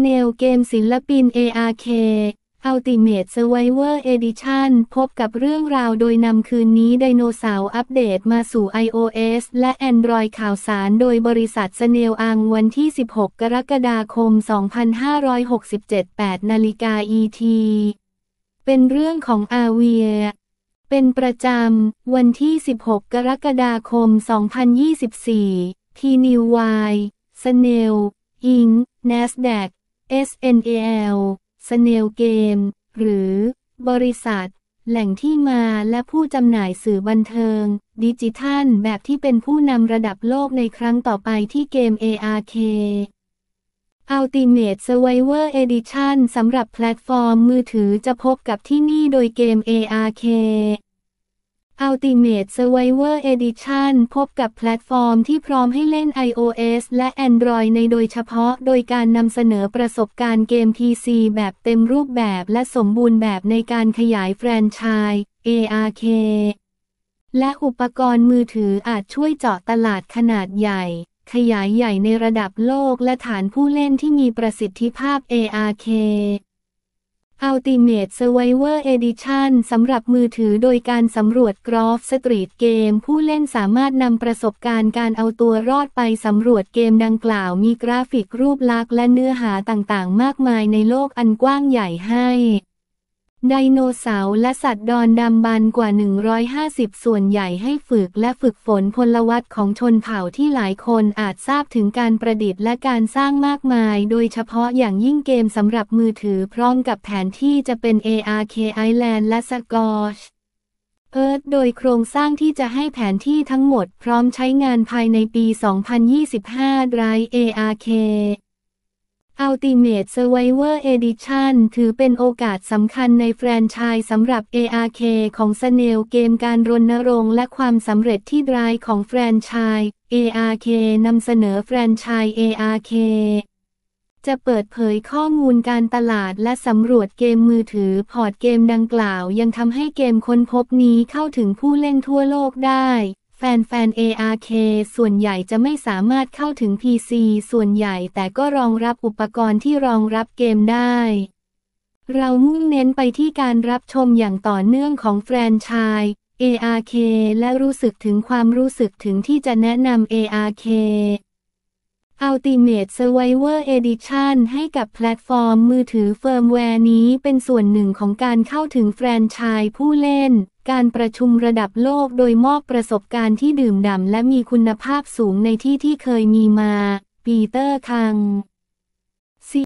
เนลเกมศิลปิน ARK Ultimate Survivor Edition พบกับเรื่องราวโดยนำคืนนี้ไดโนเสาร์อัปเดตมาสู่ iOS และ Android ข่าวสารโดยบริษัทสเนลอังวันที่ 16 กรกฎาคม 2567 8นาฬิกา ET เป็นเรื่องของอาเวีย เป็นประจำวันที่ 16 กรกฎาคม 2024ทีนิววายสเนล อิงเนสแดก SNAL Snail Game หรือบริษัท แหล่งที่มาและผู้จำหน่ายสื่อบันเทิง ดิจิทัล แบบที่เป็นผู้นำระดับโลกในครั้งต่อไปที่เกม ARK Ultimate Survivor Edition สำหรับแพลตฟอร์มมือถือจะพบกับที่นี่โดยเกม ARK Ultimate Survivor Edition พบกับแพลตฟอร์มที่พร้อมให้เล่น iOS และ Android ในโดยเฉพาะ โดยการนำเสนอประสบการณ์เกม PC แบบเต็มรูปแบบและสมบูรณ์แบบในการขยายแฟรนไชส์ ARK และอุปกรณ์มือถืออาจช่วยเจาะตลาดขนาดใหญ่ ขยายใหญ่ในระดับโลกและฐานผู้เล่นที่มีประสิทธิภาพ ARK Ultimate Survivor Edition สำหรับมือถือโดยการสำรวจกรอฟสตรีทเกม ผู้เล่นสามารถนำประสบการณ์การเอาตัวรอดไปสำรวจเกมดังกล่าว มีกราฟิกรูปลักษณ์ และเนื้อหาต่างๆ มากมายในโลกอันกว้างใหญ่ให้ไดโนเสาร์และสัตว์ดอนดำบันกว่า 150 ส่วนใหญ่ให้ฝึกและฝึกฝนพลวัตของชนเผ่าที่หลายคนอาจทราบถึงการประดิษฐ์ และการสร้างมากมาย โดยเฉพาะอย่างยิ่งเกมสำหรับมือถือพร้อมกับแผนที่จะเป็น ARK Island และ Scorch เอิร์ธโดยโครงสร้างที่จะให้แผนที่ทั้งหมดพร้อมใช้งานภายในปี 2025ไร i ARK Ultimate Survivor Edition ถือเป็นโอกาสสำคัญในแฟรนไชส์สำหรับ ARK ของ s n นล l เกมการรณรงค์และความสำเร็จที่รายของแฟรนไชส์ ARK นำเสนอแฟรนไชส์ ARK จะเปิดเผยข้อมูลการตลาดและสำรวจเกมมือถือพอร์ตเกมดังกล่าว ยังทำให้เกมค้นพบนี้เข้าถึงผู้เล่นทั่วโลกได้แฟนๆ ARK ส่วนใหญ่จะไม่สามารถเข้าถึง PC ส่วนใหญ่ แต่ก็รองรับอุปกรณ์ที่รองรับเกมได้ เรามุ่งเน้นไปที่การรับชมอย่างต่อเนื่องของแฟรนไชส์ ARK และรู้สึกถึงความรู้สึกถึงที่จะแนะนำ ARK Ultimate Survivor Edition ให้กับแพลตฟอร์มมือถือเฟิร์มแวร์นี้เป็นส่วนหนึ่งของการเข้าถึงแฟรนไชส์ผู้เล่น การประชุมระดับโลกโดยมอบประสบการณ์ที่ดื่มด่ำและมีคุณภาพสูงในที่ที่เคยมีมา ปีเตอร์คัง